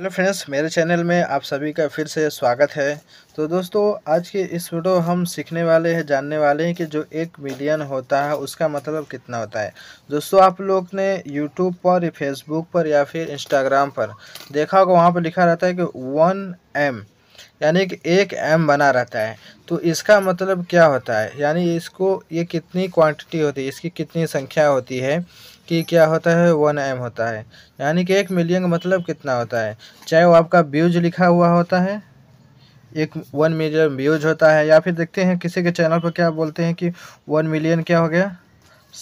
hello friends मेरे channel में आप सभी का फिर से स्वागत है तो दोस्तों आज के इस वीडियो हम सीखने वाले हैं जानने वाले हैं कि जो एक मिलियन होता है उसका मतलब कितना होता है दोस्तों आप लोग ने यूट्यूब पर फेसबुक पर या फिर इंस्टाग्राम पर देखा होगा वहाँ पर लिखा रहता है कि वन एम यानी कि एक एम बना रहता है तो इसका मतलब क्या होता है यानी इसको ये कितनी क्वांटिटी होती है इसकी कितनी संख्या होती है कि क्या होता है वन एम होता है यानी कि एक मिलियन का मतलब कितना होता है चाहे वो आपका व्यूज लिखा हुआ होता है एक वन मिलियन व्यूज होता है या फिर देखते हैं किसी के चैनल पर क्या बोलते हैं कि वन मिलियन क्या हो गया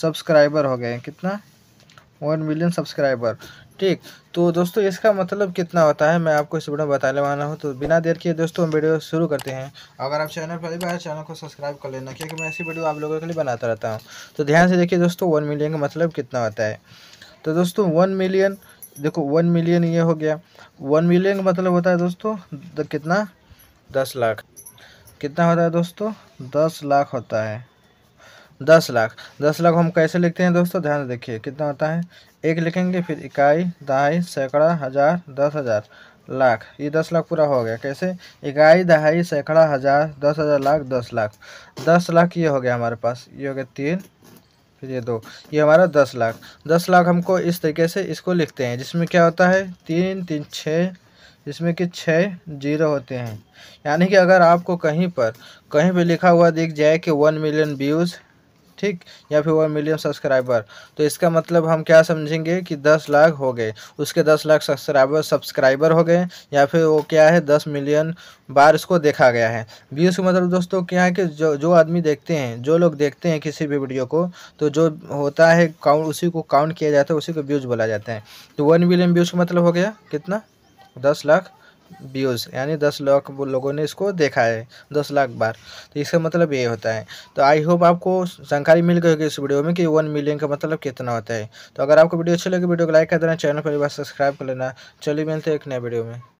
सब्सक्राइबर हो गए कितना वन मिलियन सब्सक्राइबर ठीक तो दोस्तों इसका मतलब कितना होता है मैं आपको इस वीडियो में बताने वाला हूँ तो बिना देर किए दोस्तों हम वीडियो शुरू करते हैं अगर आप चैनल पर बार चैनल को सब्सक्राइब कर लेना क्योंकि मैं ऐसी वीडियो आप लोगों के लिए बनाता रहता हूँ तो ध्यान से देखिए दोस्तों वन मिलियन का मतलब कितना होता है तो दोस्तों वन मिलियन देखो वन मिलियन ये हो गया वन मिलियन का मतलब होता है दोस्तों कितना दस लाख कितना होता है दोस्तों दस लाख होता है दस लाख दस लाख हम कैसे लिखते हैं दोस्तों ध्यान देखिए कितना होता है एक लिखेंगे फिर इकाई दहाई सैकड़ा हज़ार दस हज़ार लाख ये दस लाख पूरा हो गया कैसे इकाई दहाई सैकड़ा हज़ार दस हज़ार लाख दस लाख दस लाख ये हो गया हमारे पास ये हो गया तीन फिर ये दो ये हमारा दस लाख दस लाख हमको इस तरीके से इसको लिखते हैं जिसमें क्या होता है तीन तीन छः जिसमें कि छः जीरो होते हैं यानी कि अगर आपको कहीं पर कहीं पे लिखा हुआ दिख जाए कि वन मिलियन व्यूज़ ठीक या फिर वन मिलियन सब्सक्राइबर तो इसका मतलब हम क्या समझेंगे कि दस लाख हो गए उसके दस लाख सब्सक्राइबर सब्सक्राइबर हो गए या फिर वो क्या है दस मिलियन बार इसको देखा गया है व्यूज़ का मतलब दोस्तों क्या है कि जो जो आदमी देखते हैं जो लोग देखते हैं किसी भी वीडियो को तो जो होता है काउंट उसी को काउंट किया जाता है उसी को व्यूज़ बोला जाता है तो वन मिलियन व्यूज़ का मतलब हो गया कितना दस लाख व्यूज़ यानी दस लाख लोगों ने इसको देखा है दस लाख बार तो इसका मतलब ये होता है तो आई होप आपको जानकारी मिल गई होगी इस वीडियो में कि वन मिलियन का मतलब कितना होता है तो अगर आपको वीडियो अच्छी लगी वीडियो को लाइक कर देना चैनल पर सब्सक्राइब कर लेना चलिए मिलते हैं एक नए वीडियो में